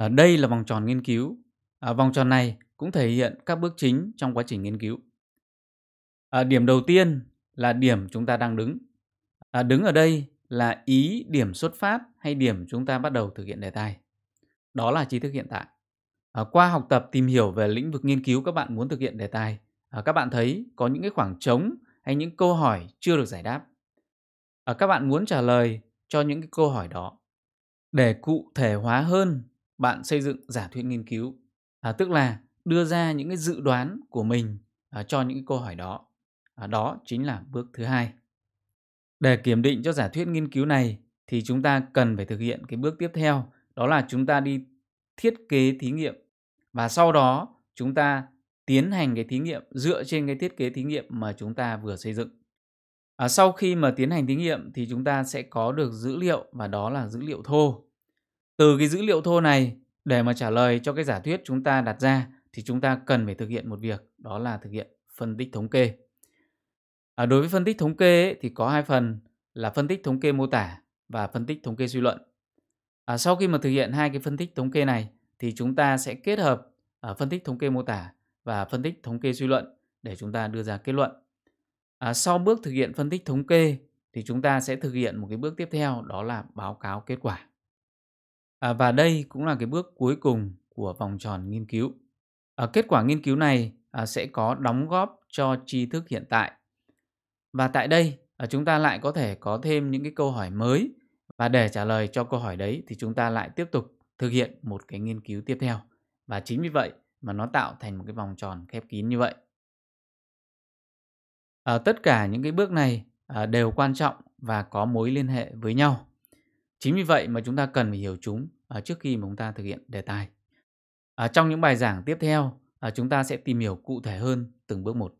À, đây là vòng tròn nghiên cứu. À, vòng tròn này cũng thể hiện các bước chính trong quá trình nghiên cứu. À, điểm đầu tiên là điểm chúng ta đang đứng. À, đứng ở đây là ý điểm xuất phát hay điểm chúng ta bắt đầu thực hiện đề tài. Đó là trí thức hiện tại. À, qua học tập tìm hiểu về lĩnh vực nghiên cứu các bạn muốn thực hiện đề tài, à, các bạn thấy có những cái khoảng trống hay những câu hỏi chưa được giải đáp. À, các bạn muốn trả lời cho những cái câu hỏi đó. Để cụ thể hóa hơn bạn xây dựng giả thuyết nghiên cứu à, tức là đưa ra những cái dự đoán của mình à, cho những câu hỏi đó à, đó chính là bước thứ hai để kiểm định cho giả thuyết nghiên cứu này thì chúng ta cần phải thực hiện cái bước tiếp theo đó là chúng ta đi thiết kế thí nghiệm và sau đó chúng ta tiến hành cái thí nghiệm dựa trên cái thiết kế thí nghiệm mà chúng ta vừa xây dựng à, sau khi mà tiến hành thí nghiệm thì chúng ta sẽ có được dữ liệu và đó là dữ liệu thô từ cái dữ liệu thô này để mà trả lời cho cái giả thuyết chúng ta đặt ra thì chúng ta cần phải thực hiện một việc đó là thực hiện phân tích thống kê à, đối với phân tích thống kê ấy, thì có hai phần là phân tích thống kê mô tả và phân tích thống kê suy luận à, sau khi mà thực hiện hai cái phân tích thống kê này thì chúng ta sẽ kết hợp à, phân tích thống kê mô tả và phân tích thống kê suy luận để chúng ta đưa ra kết luận à, sau bước thực hiện phân tích thống kê thì chúng ta sẽ thực hiện một cái bước tiếp theo đó là báo cáo kết quả À, và đây cũng là cái bước cuối cùng của vòng tròn nghiên cứu. À, kết quả nghiên cứu này à, sẽ có đóng góp cho tri thức hiện tại. Và tại đây à, chúng ta lại có thể có thêm những cái câu hỏi mới và để trả lời cho câu hỏi đấy thì chúng ta lại tiếp tục thực hiện một cái nghiên cứu tiếp theo. Và chính vì vậy mà nó tạo thành một cái vòng tròn khép kín như vậy. À, tất cả những cái bước này à, đều quan trọng và có mối liên hệ với nhau Chính vì vậy mà chúng ta cần phải hiểu chúng à, trước khi mà chúng ta thực hiện đề tài. À, trong những bài giảng tiếp theo, à, chúng ta sẽ tìm hiểu cụ thể hơn từng bước một.